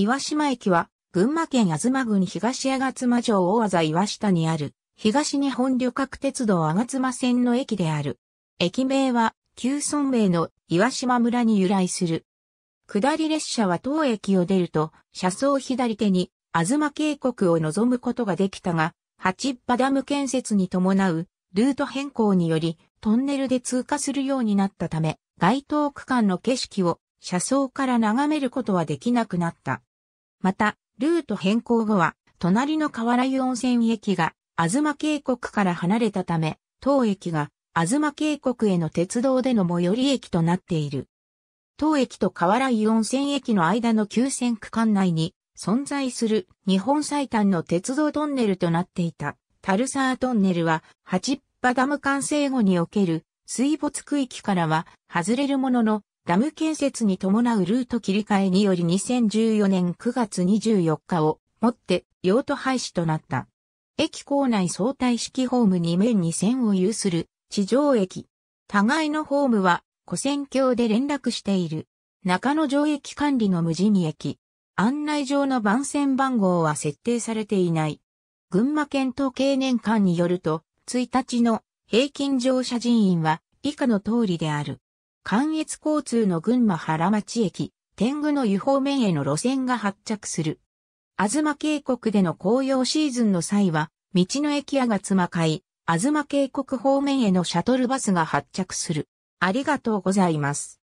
岩島駅は、群馬県吾妻郡東吾妻城大和岩下にある、東日本旅客鉄道吾妻線の駅である。駅名は、旧村名の岩島村に由来する。下り列車は当駅を出ると、車窓左手に、吾妻渓谷を望むことができたが、八ッダム建設に伴う、ルート変更により、トンネルで通過するようになったため、該当区間の景色を車窓から眺めることはできなくなった。また、ルート変更後は、隣の河原湯温泉駅が、東渓谷から離れたため、当駅が、東渓谷への鉄道での最寄り駅となっている。当駅と河原湯温泉駅の間の急線区間内に、存在する日本最短の鉄道トンネルとなっていた、タルサートンネルは、八ッパダム完成後における水没区域からは外れるものの、ダム建設に伴うルート切り替えにより2014年9月24日をもって用途廃止となった。駅構内相対式ホーム2面に線を有する地上駅。互いのホームは古線橋で連絡している。中野城駅管理の無人駅。案内上の番線番号は設定されていない。群馬県統計年間によると、1日の平均乗車人員は以下の通りである。関越交通の群馬原町駅、天狗の湯方面への路線が発着する。ま渓谷での紅葉シーズンの際は、道の駅屋があ会、ま渓谷方面へのシャトルバスが発着する。ありがとうございます。